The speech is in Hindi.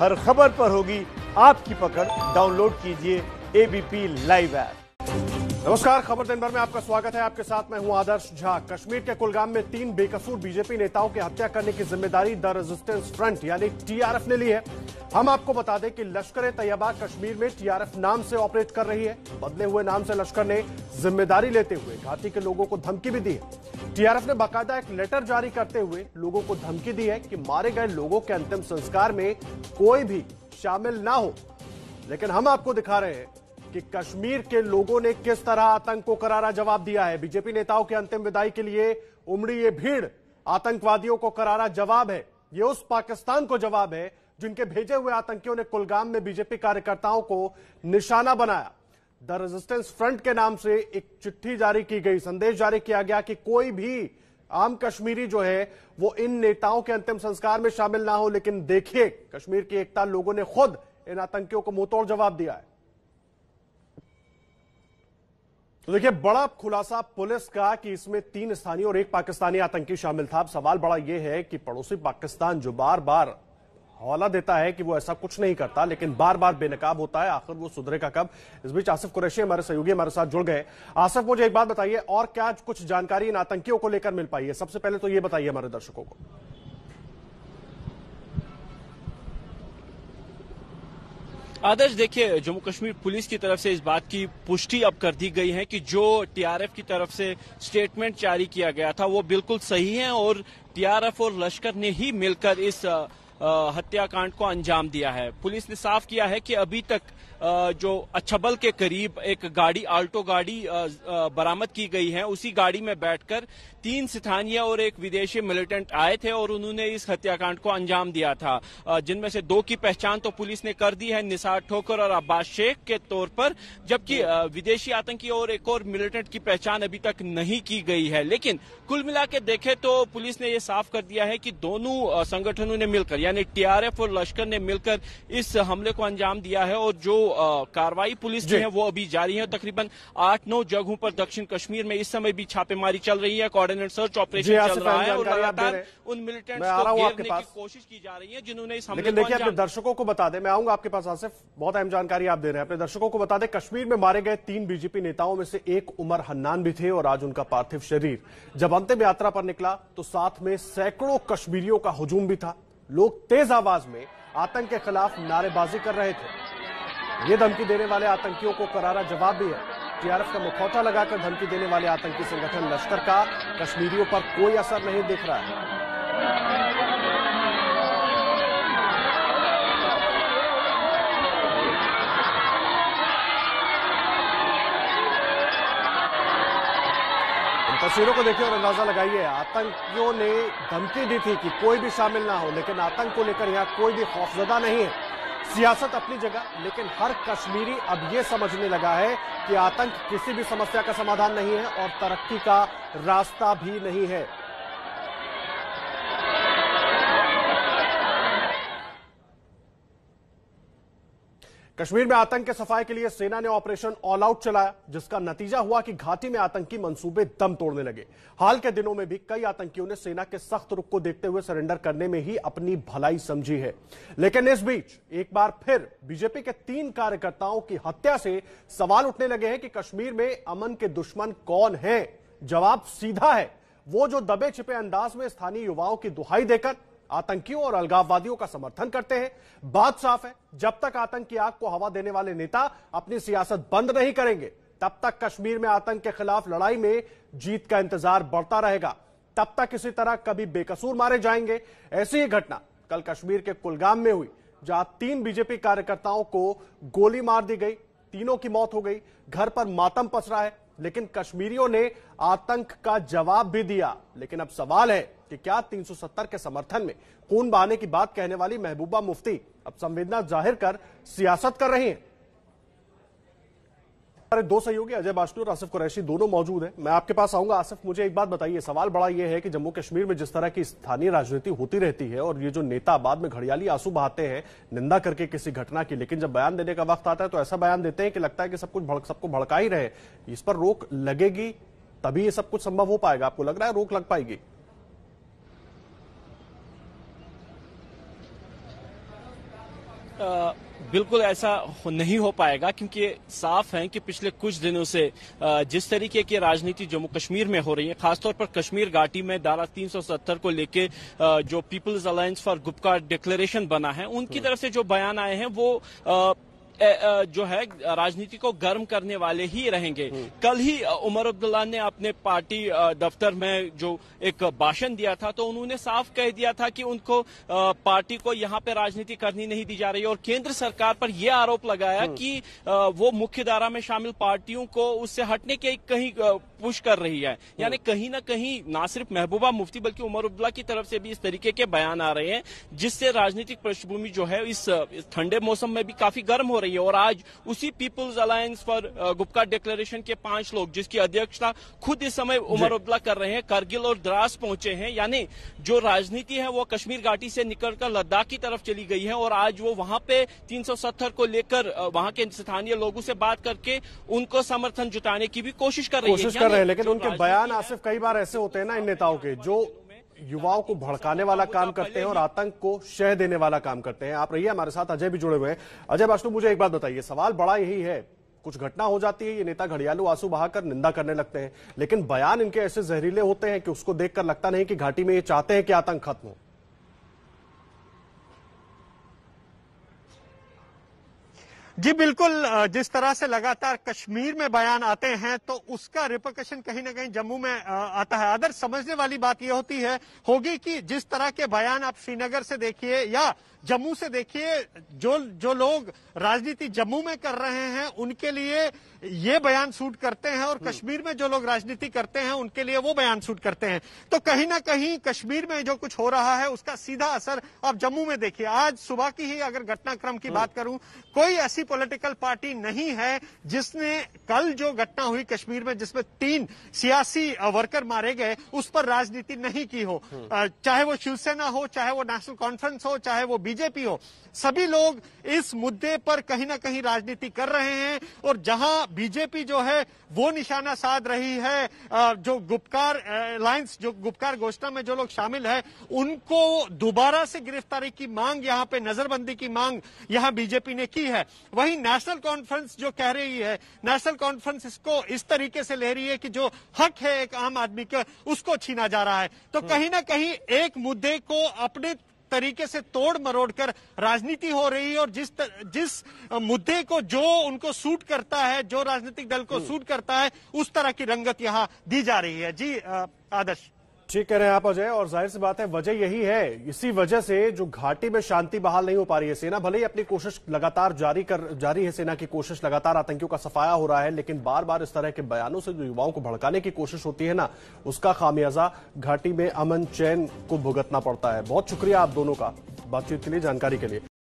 हर खबर पर होगी आपकी पकड़ डाउनलोड कीजिए एबीपी लाइव ऐप नमस्कार खबर दिन भर में आपका स्वागत है आपके साथ मैं हूं आदर्श झा कश्मीर के कुलगाम में तीन बेकसूर बीजेपी नेताओं की हत्या करने की जिम्मेदारी द रेजिस्टेंस फ्रंट यानी टीआरएफ ने ली है हम आपको बता दें कि लश्कर ए तैयबा कश्मीर में टीआरएफ नाम से ऑपरेट कर रही है बदले हुए नाम से लश्कर ने जिम्मेदारी लेते हुए घाटी के लोगों को धमकी भी दी है टीआरएफ ने बाकायदा एक लेटर जारी करते हुए लोगों को धमकी दी है कि मारे गए लोगों के अंतिम संस्कार में कोई भी शामिल ना हो लेकिन हम आपको दिखा रहे हैं कि कश्मीर के लोगों ने किस तरह आतंक को करारा जवाब दिया है बीजेपी नेताओं के अंतिम विदाई के लिए उमड़ी ये भीड़ आतंकवादियों को करारा जवाब है ये उस पाकिस्तान को जवाब है जिनके भेजे हुए आतंकियों ने कुलगाम में बीजेपी कार्यकर्ताओं को निशाना बनाया द रेजिस्टेंस फ्रंट के नाम से एक चिट्ठी जारी की गई संदेश जारी किया गया कि कोई भी आम कश्मीरी जो है वो इन नेताओं के अंतिम संस्कार में शामिल ना हो लेकिन देखिए कश्मीर की एकता लोगों ने खुद इन आतंकियों को मुंहतोड़ जवाब दिया है तो देखिए बड़ा खुलासा पुलिस का कि इसमें तीन स्थानीय और एक पाकिस्तानी आतंकी शामिल था अब सवाल बड़ा यह है कि पड़ोसी पाकिस्तान जो बार बार हवाला देता है कि वो ऐसा कुछ नहीं करता लेकिन बार बार बेनकाब होता है आखिर वो सुधरेगा कब इस बीच आसिफ कुरैशी हमारे सहयोगी हमारे साथ जुड़ गए आसिफ मुझे एक बात बताइए और क्या कुछ जानकारी इन आतंकियों को लेकर मिल पाई है सबसे पहले तो ये बताइए हमारे दर्शकों को आदर्श देखिए जम्मू कश्मीर पुलिस की तरफ से इस बात की पुष्टि अब कर दी गई है कि जो टीआरएफ की तरफ से स्टेटमेंट जारी किया गया था वो बिल्कुल सही है और टीआरएफ और लश्कर ने ही मिलकर इस हत्याकांड को अंजाम दिया है पुलिस ने साफ किया है कि अभी तक जो अच्छबल के करीब एक गाड़ी आल्टो गाड़ी बरामद की गई है उसी गाड़ी में बैठकर तीन स्थानीय और एक विदेशी मिलिटेंट आए थे और उन्होंने इस हत्याकांड को अंजाम दिया था जिनमें से दो की पहचान तो पुलिस ने कर दी है निसार ठोकर और अब्बास शेख के तौर पर जबकि विदेशी आतंकी और एक और मिलिटेंट की पहचान अभी तक नहीं की गई है लेकिन कुल मिला देखें तो पुलिस ने यह साफ कर दिया है कि दोनों संगठनों ने मिलकर यानी टीआरएफ और लश्कर ने मिलकर इस हमले को अंजाम दिया है और जो कार्रवाई पुलिस की है वो अभी जारी है तकरीबन आठ नौ जगहों पर दक्षिण कश्मीर में इस समय भी छापेमारी चल रही है कोऑर्डिनेट सर्च ऑपरेशन चल रहा है और लगातार उन मिलिटेंट्स को घेरने की कोशिश की जा रही है जिन्होंने इस हमले लेकिन देखिए अपने दर्शकों को बता दें मैं आऊंगा आपके पास आसिफ बहुत अहम जानकारी आप दे रहे हैं अपने दर्शकों को बता दें कश्मीर में मारे गए तीन बीजेपी नेताओं में से एक उमर हन्नान भी थे और आज उनका पार्थिव शरीर जब अंतिम यात्रा पर निकला तो साथ में सैकड़ों कश्मीरियों का हुजूम भी था लोग तेज आवाज में आतंक के खिलाफ नारेबाजी कर रहे थे ये धमकी देने वाले आतंकियों को करारा जवाब भी है टीआरएफ का मुखौटा लगाकर धमकी देने वाले आतंकी संगठन लश्कर का कश्मीरियों पर कोई असर नहीं दिख रहा है तस्वीरों को देखिए और अंदाजा लगाइए आतंकियों ने धमकी दी थी कि कोई भी शामिल ना हो लेकिन आतंक को लेकर यहाँ कोई भी खौफजदा नहीं है सियासत अपनी जगह लेकिन हर कश्मीरी अब ये समझने लगा है कि आतंक किसी भी समस्या का समाधान नहीं है और तरक्की का रास्ता भी नहीं है कश्मीर में आतंक के सफाई के लिए सेना ने ऑपरेशन ऑल आउट चलाया जिसका नतीजा हुआ कि घाटी में आतंकी मंसूबे दम तोड़ने लगे हाल के दिनों में भी कई आतंकियों ने सेना के सख्त रुख को देखते हुए सरेंडर करने में ही अपनी भलाई समझी है लेकिन इस बीच एक बार फिर बीजेपी के तीन कार्यकर्ताओं की हत्या से सवाल उठने लगे हैं कि कश्मीर में अमन के दुश्मन कौन है जवाब सीधा है वो जो दबे छिपे अंदाज में स्थानीय युवाओं की दुहाई देकर आतंकियों और अलगाववादियों का समर्थन करते हैं बात साफ है जब तक आतंक की आग को हवा देने वाले नेता अपनी सियासत बंद नहीं करेंगे तब तक कश्मीर में आतंक के खिलाफ लड़ाई में जीत का इंतजार बढ़ता रहेगा तब तक इसी तरह कभी बेकसूर मारे जाएंगे ऐसी ही घटना कल कश्मीर के कुलगाम में हुई जहां तीन बीजेपी कार्यकर्ताओं को गोली मार दी गई तीनों की मौत हो गई घर पर मातम पसरा है लेकिन कश्मीरियों ने आतंक का जवाब भी दिया लेकिन अब सवाल है कि क्या 370 के समर्थन में खून बहाने की बात कहने वाली महबूबा मुफ्ती अब संवेदना जाहिर कर सियासत कर रही हैं हमारे दो सहयोगी अजय बाष्टी और आसिफ कुरैशी दोनों मौजूद हैं मैं आपके पास आऊंगा आसिफ मुझे एक बात बताइए सवाल बड़ा यह है कि जम्मू कश्मीर में जिस तरह की स्थानीय राजनीति होती रहती है और ये जो नेता बाद में घड़ियाली आंसू बहाते हैं निंदा करके किसी घटना की लेकिन जब बयान देने का वक्त आता है तो ऐसा बयान देते हैं कि लगता है कि सब कुछ भड़क सबको भड़का ही रहे इस पर रोक लगेगी तभी यह सब कुछ संभव हो पाएगा आपको लग रहा है रोक लग पाएगी बिल्कुल ऐसा नहीं हो पाएगा क्योंकि साफ है कि पिछले कुछ दिनों से जिस तरीके की राजनीति जम्मू कश्मीर में हो रही है खासतौर पर कश्मीर घाटी में धारा 370 को लेके जो People's Alliance for Gupkar Declaration बना है उनकी हम्म। तरफ से जो बयान आए हैं वो जो है राजनीति को गर्म करने वाले ही रहेंगे हम्म। कल ही उमर अब्दुल्ला ने अपने पार्टी दफ्तर में जो एक भाषण दिया था तो उन्होंने साफ कह दिया था कि उनको पार्टी को यहाँ पे राजनीति करनी नहीं दी जा रही और केंद्र सरकार पर यह आरोप लगाया हम्म। कि वो मुख्य धारा में शामिल पार्टियों को उससे हटने के कहीं पुश कर रही है यानी हम्म। कहीं ना कहीं ना सिर्फ महबूबा मुफ्ती बल्कि उमर अब्दुल्ला की तरफ से भी इस तरीके के बयान आ रहे हैं जिससे राजनीतिक पृष्ठभूमि जो है इस ठंडे मौसम में भी काफी गर्म हो रही है और आज उसी People's Alliance for Gupkar Declaration के पांच लोग जिसकी अध्यक्षता खुद इस समय उमर अब्दुल्ला कर रहे हैं करगिल और द्रास पहुंचे हैं यानी जो राजनीति है वो कश्मीर घाटी से निकलकर लद्दाख की तरफ चली गई है और आज वो वहां पे 370 को लेकर uh, वहां के स्थानीय लोगों से बात करके उनको समर्थन जुटाने की भी कोशिश कर रही है कोशिश कर रहे हैं लेकिन उनके बयान आसिफ कई बार ऐसे होते हैं ना इन नेताओं के जो युवाओं को भड़काने वाला काम करते हैं और आतंक को शह देने वाला काम करते हैं आप रहिए हमारे साथ अजय भी जुड़े हुए हैं अजय वास्तु मुझे एक बात बताइए सवाल बड़ा यही है कुछ घटना हो जाती है ये नेता घड़ियालू आंसू बहाकर निंदा करने लगते हैं लेकिन बयान इनके ऐसे जहरीले होते हैं कि उसको देखकर लगता नहीं कि घाटी में ये चाहते हैं कि आतंक खत्म हो जी बिल्कुल जिस तरह से लगातार कश्मीर में बयान आते हैं तो उसका रिपोर्टेशन कहीं ना कहीं जम्मू में आता है अदर समझने वाली बात यह होती है होगी कि जिस तरह के बयान आप श्रीनगर से देखिए या जम्मू से देखिए जो जो लोग राजनीति जम्मू में कर रहे हैं उनके लिए ये बयान सूट करते हैं और हम्म। कश्मीर में जो लोग राजनीति करते हैं उनके लिए वो बयान सूट करते हैं तो कहीं ना कहीं कश्मीर में जो कुछ हो रहा है उसका सीधा असर आप जम्मू में देखिए आज सुबह की ही अगर घटनाक्रम की हम्म। बात करूं कोई ऐसी पॉलिटिकल पार्टी नहीं है जिसने कल जो घटना हुई कश्मीर में जिसमें तीन सियासी वर्कर मारे गए उस पर राजनीति नहीं की हो हम्म। चाहे वो शिवसेना हो चाहे वो नेशनल कॉन्फ्रेंस हो चाहे वो बीजेपी बीजेपी हो सभी लोग इस मुद्दे पर कहीं ना कहीं राजनीति कर रहे हैं और जहां बीजेपी जो है वो निशाना साध रही है जो गुप्कार लाइंस जो गुप्कार घोषणा में जो लोग शामिल है उनको दोबारा से गिरफ्तारी की मांग यहाँ पे नजरबंदी की मांग यहाँ बीजेपी ने की है वहीं नेशनल कॉन्फ्रेंस जो कह रही है नेशनल कॉन्फ्रेंस इसको इस तरीके से ले रही है कि जो हक है एक आम आदमी का उसको छीना जा रहा है तो हम्म। कहीं ना कहीं एक मुद्दे को अपने तरीके से तोड़ मरोड़ कर राजनीति हो रही है और जिस तर, जिस मुद्दे को जो उनको सूट करता है जो राजनीतिक दल को हम्म। सूट करता है उस तरह की रंगत यहाँ दी जा रही है जी आदर्श ठीक कह रहे हैं आप अजय और जाहिर सी बात है वजह यही है इसी वजह से जो घाटी में शांति बहाल नहीं हो पा रही है सेना भले ही अपनी कोशिश लगातार जारी कर जारी है सेना की कोशिश लगातार आतंकियों का सफाया हो रहा है लेकिन बार बार इस तरह के बयानों से जो युवाओं को भड़काने की कोशिश होती है ना उसका खामियाजा घाटी में अमन चैन को भुगतना पड़ता है बहुत शुक्रिया आप दोनों का बातचीत के लिए जानकारी के लिए